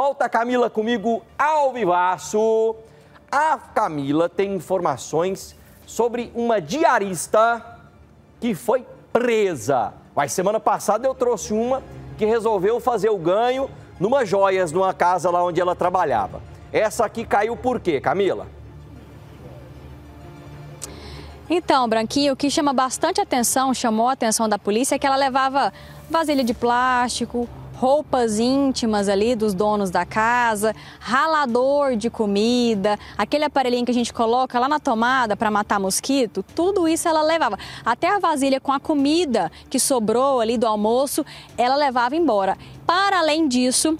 Volta Camila comigo ao vivaço. A Camila tem informações sobre uma diarista que foi presa. Mas semana passada eu trouxe uma que resolveu fazer o ganho numa joias, numa casa lá onde ela trabalhava. Essa aqui caiu por quê, Camila? Então, Branquinho, o que chama bastante atenção, chamou a atenção da polícia, é que ela levava vasilha de plástico, roupas íntimas ali dos donos da casa, ralador de comida, aquele aparelhinho que a gente coloca lá na tomada para matar mosquito, tudo isso ela levava. Até a vasilha com a comida que sobrou ali do almoço, ela levava embora. Para além disso,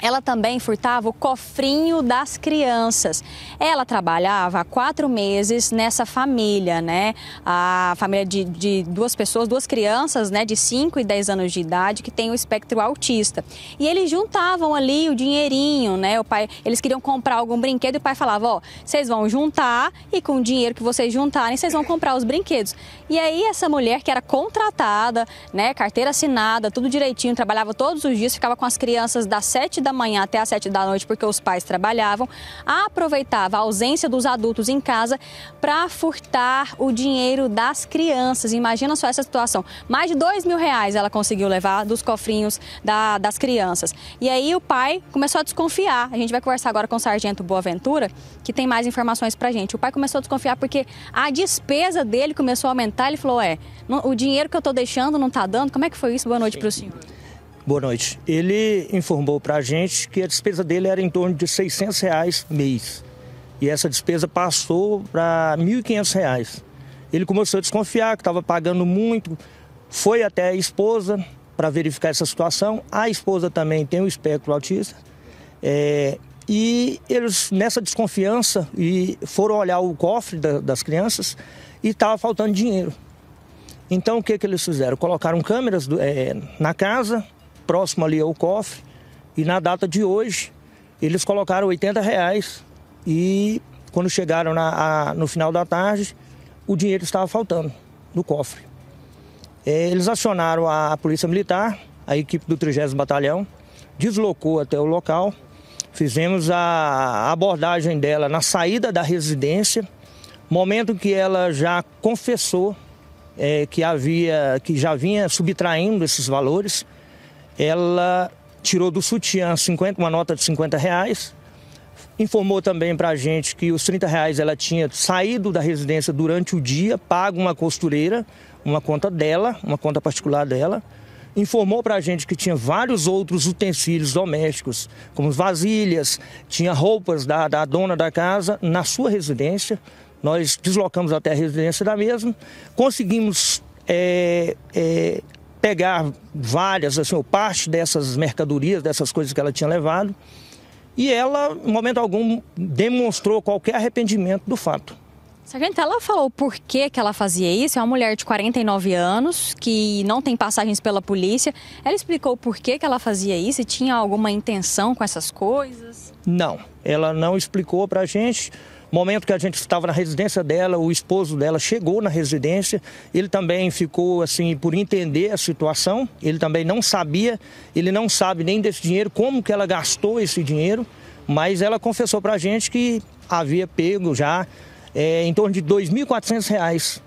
ela também furtava o cofrinho das crianças. Ela trabalhava há quatro meses nessa família, né? A família de, de duas pessoas, duas crianças, né? De 5 e 10 anos de idade, que tem o espectro autista. E eles juntavam ali o dinheirinho, né? O pai, eles queriam comprar algum brinquedo e o pai falava, ó, oh, vocês vão juntar e com o dinheiro que vocês juntarem, vocês vão comprar os brinquedos. E aí essa mulher que era contratada, né? Carteira assinada, tudo direitinho, trabalhava todos os dias, ficava com as crianças das 7 da da manhã até às 7 da noite, porque os pais trabalhavam, aproveitava a ausência dos adultos em casa para furtar o dinheiro das crianças. Imagina só essa situação. Mais de dois mil reais ela conseguiu levar dos cofrinhos da, das crianças. E aí o pai começou a desconfiar. A gente vai conversar agora com o sargento Boaventura, que tem mais informações para gente. O pai começou a desconfiar porque a despesa dele começou a aumentar. Ele falou: é, o dinheiro que eu tô deixando não tá dando. Como é que foi isso? Boa noite para o senhor. Boa noite. Ele informou para a gente que a despesa dele era em torno de 600 reais mês. E essa despesa passou para 1.500 reais. Ele começou a desconfiar que estava pagando muito, foi até a esposa para verificar essa situação. A esposa também tem um espectro autista. É, e eles, nessa desconfiança, e foram olhar o cofre da, das crianças e estava faltando dinheiro. Então, o que, que eles fizeram? Colocaram câmeras do, é, na casa próximo ali ao cofre. E na data de hoje, eles colocaram 80 reais. E quando chegaram na, a, no final da tarde, o dinheiro estava faltando no cofre. É, eles acionaram a, a Polícia Militar, a equipe do 30 Batalhão, deslocou até o local. Fizemos a abordagem dela na saída da residência, momento que ela já confessou é, que havia, que já vinha subtraindo esses valores ela tirou do sutiã 50, uma nota de 50 reais, informou também para a gente que os 30 reais ela tinha saído da residência durante o dia, pago uma costureira, uma conta dela, uma conta particular dela, informou para a gente que tinha vários outros utensílios domésticos, como vasilhas, tinha roupas da, da dona da casa na sua residência. Nós deslocamos até a residência da mesma, conseguimos é, é, pegar várias, assim, ou parte dessas mercadorias, dessas coisas que ela tinha levado. E ela, em momento algum, demonstrou qualquer arrependimento do fato. Sargento, ela falou por que ela fazia isso. É uma mulher de 49 anos que não tem passagens pela polícia. Ela explicou por que ela fazia isso e tinha alguma intenção com essas coisas? Não, ela não explicou para a gente. Momento que a gente estava na residência dela, o esposo dela chegou na residência, ele também ficou assim por entender a situação, ele também não sabia, ele não sabe nem desse dinheiro, como que ela gastou esse dinheiro, mas ela confessou para a gente que havia pego já é, em torno de R$ 2.400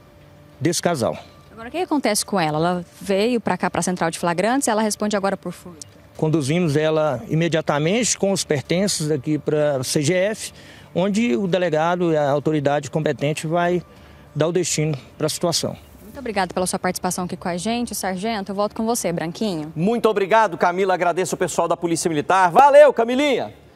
desse casal. Agora, o que acontece com ela? Ela veio para cá, para a central de flagrantes, ela responde agora por furto. Conduzimos ela imediatamente com os pertences aqui para a CGF onde o delegado e a autoridade competente vai dar o destino para a situação. Muito obrigado pela sua participação aqui com a gente, sargento. Eu volto com você, Branquinho. Muito obrigado, Camila. Agradeço o pessoal da Polícia Militar. Valeu, Camilinha!